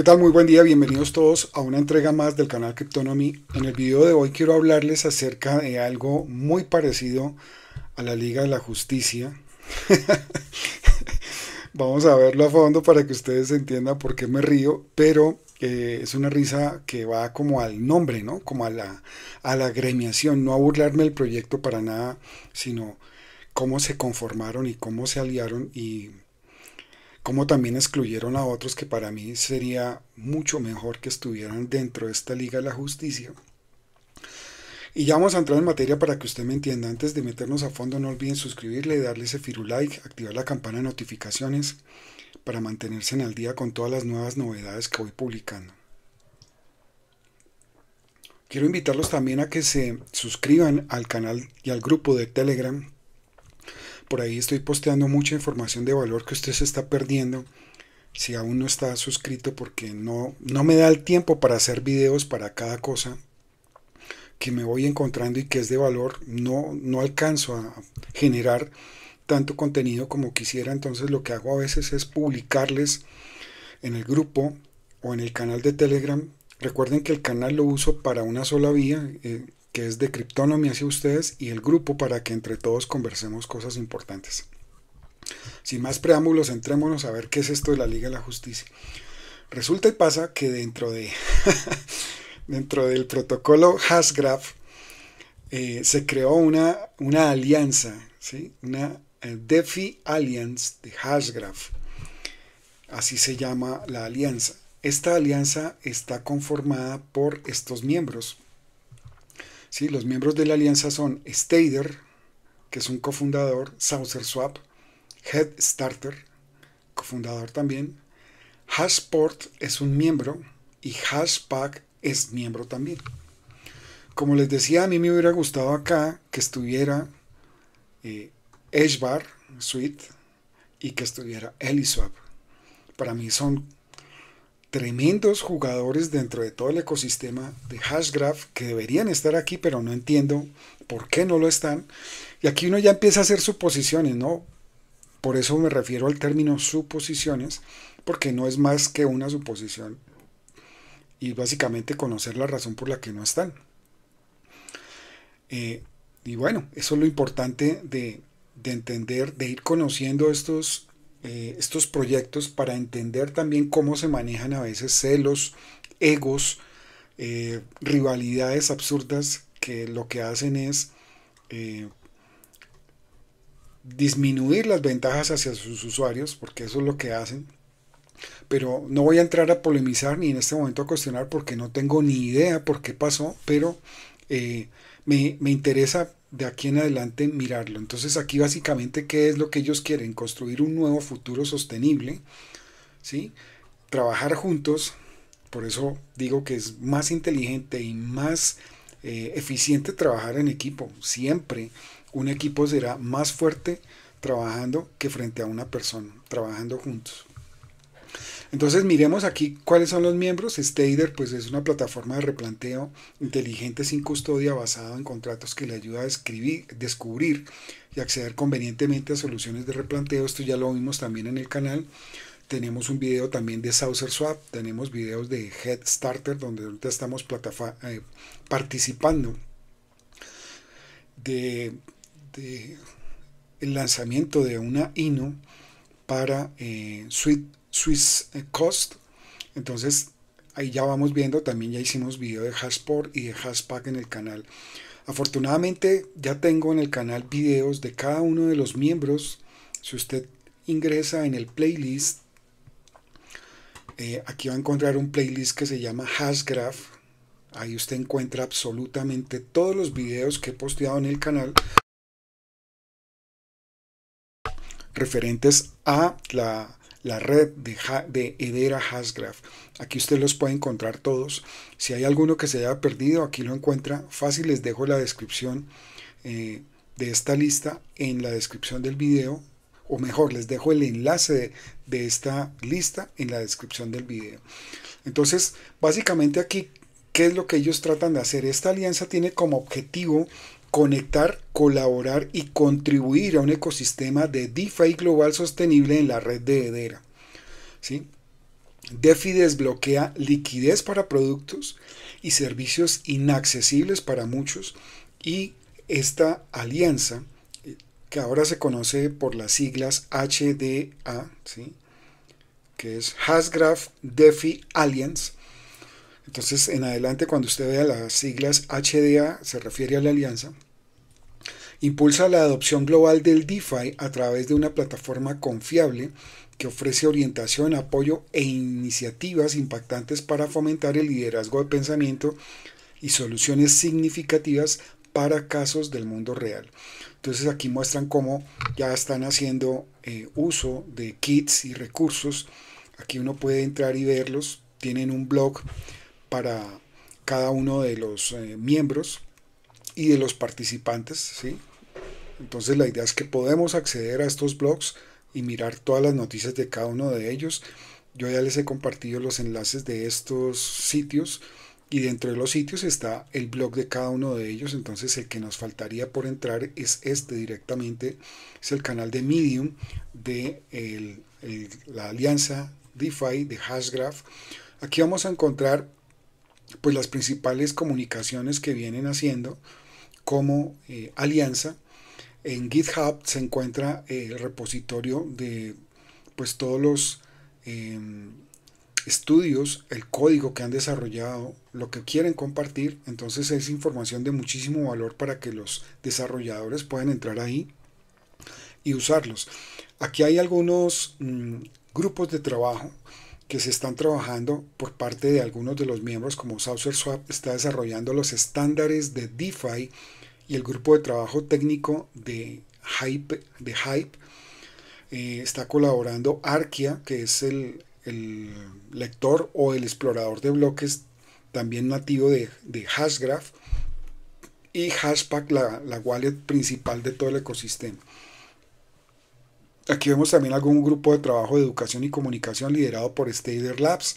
¿Qué tal? Muy buen día, bienvenidos todos a una entrega más del canal Cryptonomy. En el video de hoy quiero hablarles acerca de algo muy parecido a la Liga de la Justicia. Vamos a verlo a fondo para que ustedes entiendan por qué me río, pero eh, es una risa que va como al nombre, ¿no? Como a la, a la gremiación, no a burlarme el proyecto para nada, sino cómo se conformaron y cómo se aliaron y como también excluyeron a otros que para mí sería mucho mejor que estuvieran dentro de esta Liga de la Justicia. Y ya vamos a entrar en materia para que usted me entienda. Antes de meternos a fondo, no olviden suscribirle, darle ese firulike, like, activar la campana de notificaciones para mantenerse en al día con todas las nuevas novedades que voy publicando. Quiero invitarlos también a que se suscriban al canal y al grupo de Telegram por ahí estoy posteando mucha información de valor que usted se está perdiendo si aún no está suscrito porque no, no me da el tiempo para hacer videos para cada cosa que me voy encontrando y que es de valor. No, no alcanzo a generar tanto contenido como quisiera, entonces lo que hago a veces es publicarles en el grupo o en el canal de Telegram. Recuerden que el canal lo uso para una sola vía. Eh, que es de Criptonomy hacia ustedes y el grupo para que entre todos conversemos cosas importantes. Sin más preámbulos, entrémonos a ver qué es esto de la Liga de la Justicia. Resulta y pasa que dentro de dentro del protocolo Hashgraph eh, se creó una, una alianza, una eh, DeFi Alliance de Hashgraph. Así se llama la alianza. Esta alianza está conformada por estos miembros. Los miembros de la alianza son Stader, que es un cofundador, Saucer Swap, Head Starter, cofundador también, Hashport es un miembro y Hashpack es miembro también. Como les decía, a mí me hubiera gustado acá que estuviera eh, Edgebar Suite y que estuviera Eliswap. Para mí son tremendos jugadores dentro de todo el ecosistema de Hashgraph que deberían estar aquí, pero no entiendo por qué no lo están. Y aquí uno ya empieza a hacer suposiciones, ¿no? Por eso me refiero al término suposiciones, porque no es más que una suposición y básicamente conocer la razón por la que no están. Eh, y bueno, eso es lo importante de entender, de ir conociendo estos eh, estos proyectos para entender también cómo se manejan a veces celos, egos, eh, rivalidades absurdas que lo que hacen es eh, disminuir las ventajas hacia sus usuarios, porque eso es lo que hacen. Pero no voy a entrar a polemizar ni en este momento a cuestionar porque no tengo ni idea por qué pasó, pero me, interesa de aquí en adelante mirarlo. Entonces aquí básicamente, ¿qué es lo que ellos quieren? Construir un nuevo futuro sostenible, ¿sí? Trabajar juntos, por eso digo que es más inteligente y más eh, eficiente trabajar en equipo. Siempre un equipo será más fuerte trabajando que frente a una persona, trabajando juntos. Entonces miremos aquí cuáles son los miembros. Stader pues es una plataforma de replanteo inteligente sin custodia basada en contratos que le ayuda a escribir, descubrir y acceder convenientemente a soluciones de replanteo. Esto ya lo vimos también en el canal. Tenemos un video también de Saucer Swap, tenemos videos de Head Starter donde ahorita estamos eh, participando de, el lanzamiento de una INO para eh, Suite Swiss eh, Cost. Entonces ahí ya vamos viendo, también ya hicimos video de Hashport y de Hashpack en el canal. Afortunadamente ya tengo en el canal videos de cada uno de los miembros. Si usted ingresa en el playlist, eh, aquí va a encontrar un playlist que se llama Hashgraph. Ahí usted encuentra absolutamente todos los videos que he posteado en el canal referentes a la la red de, de Edera hasgraph Aquí usted los puede encontrar todos. Si hay alguno que se haya perdido, aquí lo encuentra. Fácil, les dejo la descripción eh, de esta lista en la descripción del video. O mejor, les dejo el enlace de, de esta lista en la descripción del video. Entonces, básicamente aquí, ¿qué es lo que ellos tratan de hacer? Esta alianza tiene como objetivo conectar, colaborar y contribuir a un ecosistema de DeFi global sostenible en la red de Hedera. DeFi desbloquea liquidez para productos y servicios inaccesibles para muchos y esta alianza que ahora se conoce por las siglas HDA, que es Hasgraph DeFi Alliance, entonces, en adelante, cuando usted vea las siglas HDA, se refiere a la alianza, impulsa la adopción global del DeFi a través de una plataforma confiable que ofrece orientación, apoyo e iniciativas impactantes para fomentar el liderazgo de pensamiento y soluciones significativas para casos del mundo real. Entonces aquí muestran cómo ya están haciendo eh, uso de kits y recursos. Aquí uno puede entrar y verlos. Tienen un blog para cada uno de los eh, miembros y de los participantes. ¿sí? Entonces la idea es que podemos acceder a estos blogs y mirar todas las noticias de cada uno de ellos. Yo ya les he compartido los enlaces de estos sitios y dentro de los sitios está el blog de cada uno de ellos. Entonces el que nos faltaría por entrar es este directamente. Es el canal de Medium de la alianza DeFi de Hashgraph. Aquí vamos a encontrar pues las principales comunicaciones que vienen haciendo como eh, alianza. En GitHub se encuentra eh, el repositorio de pues todos los em, estudios, el código que han desarrollado, lo que quieren compartir. Entonces es información de muchísimo valor para que los desarrolladores puedan entrar ahí y usarlos. Aquí hay algunos mm, grupos de trabajo que se están trabajando por parte de algunos de los miembros como SaucerSwap está desarrollando los estándares de DeFi y el grupo de trabajo técnico de Hype, de Hype eh, está colaborando Arkia, que es el, lector o el explorador de bloques también nativo de, Hashgraph y Hashpack, la wallet principal de todo el ecosistema. Aquí vemos también algún grupo de trabajo de educación y comunicación liderado por Stader Labs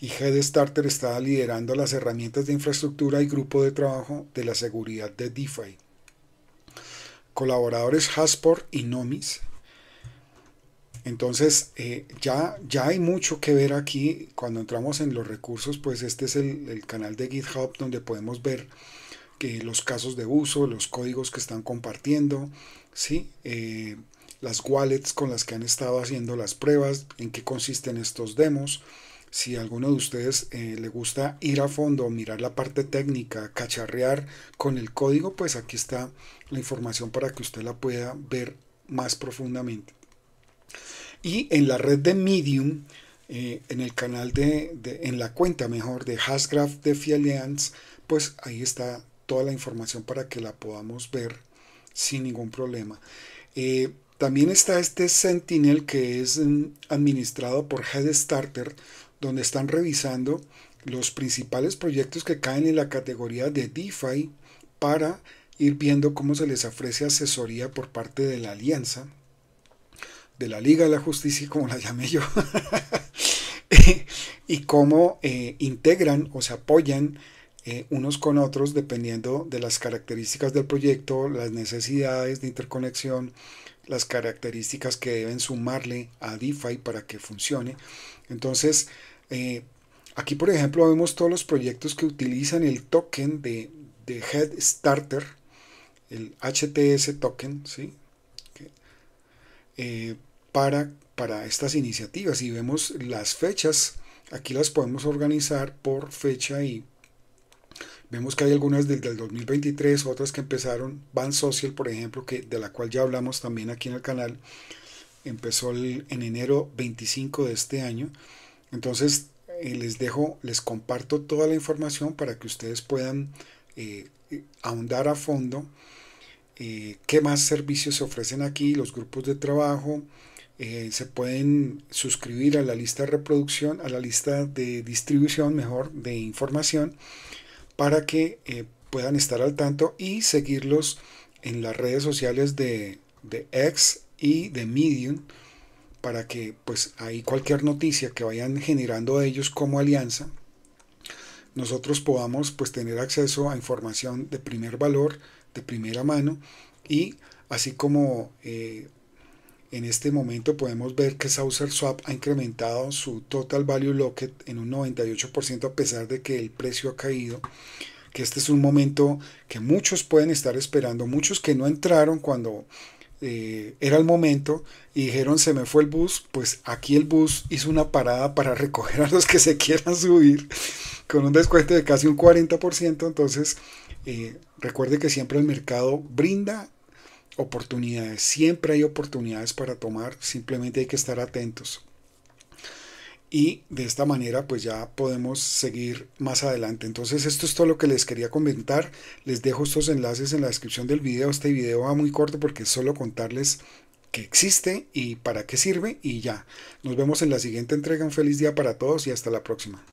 y Head Starter está liderando las herramientas de infraestructura y grupo de trabajo de la seguridad de DeFi. Colaboradores Hasport y Nomis. Entonces, eh, ya, ya hay mucho que ver aquí. Cuando entramos en los recursos, pues este es el, canal de GitHub donde podemos ver que eh, los casos de uso, los códigos que están compartiendo, ¿sí? Eh, las wallets con las que han estado haciendo las pruebas, en qué consisten estos demos. Si alguno de ustedes eh, le gusta ir a fondo, mirar la parte técnica, cacharrear con el código, pues aquí está la información para que usted la pueda ver más profundamente. Y en la red de Medium, eh, en el canal de, en la cuenta mejor de Hasgraph de Fialiance, pues ahí está toda la información para que la podamos ver sin ningún problema. Eh, también está este Sentinel que es mm, administrado por Head Starter donde están revisando los principales proyectos que caen en la categoría de DeFi para ir viendo cómo se les ofrece asesoría por parte de la alianza, de la Liga de la Justicia, como la llamé yo, y cómo eh, integran o se apoyan eh, unos con otros dependiendo de las características del proyecto, las necesidades de interconexión, las características que deben sumarle a DeFi para que funcione. Entonces, eh, aquí por ejemplo vemos todos los proyectos que utilizan el token de, de Head Starter, el HTS token, ¿sí? Eh, para, para estas iniciativas y vemos las fechas, aquí las podemos organizar por fecha y Vemos que hay algunas desde el 2023, otras que empezaron, ban Social, por ejemplo, que, de la cual ya hablamos también aquí en el canal, empezó en enero 25 de este año. Entonces, eh, les dejo, les comparto toda la información para que ustedes puedan eh, eh, ahondar a fondo qué más servicios se ofrecen aquí, los grupos de trabajo. se pueden suscribir a la lista de reproducción, a la lista de distribución, mejor, de información para que eh, puedan estar al tanto y seguirlos en las redes sociales de, de X y de Medium para que pues ahí cualquier noticia que vayan generando ellos como alianza nosotros podamos pues tener acceso a información de primer valor de primera mano y así como eh, en este momento podemos ver que Saucer Swap ha incrementado su total value locked en un 98% a pesar de que el precio ha caído. Que este es un momento que muchos pueden estar esperando, muchos que no entraron cuando eh, era el momento y dijeron se me fue el bus, pues aquí el bus hizo una parada para recoger a los que se quieran subir con un descuento de casi un 40%. Entonces, eh, recuerde que siempre el mercado brinda oportunidades, siempre hay oportunidades para tomar, simplemente hay que estar atentos. Y de esta manera pues ya podemos seguir más adelante. Entonces esto es todo lo que les quería comentar. Les dejo estos enlaces en la descripción del video. Este video va muy corto porque es solo contarles que existe y para qué sirve y ya. Nos vemos en la siguiente entrega. Un feliz día para todos y hasta la próxima.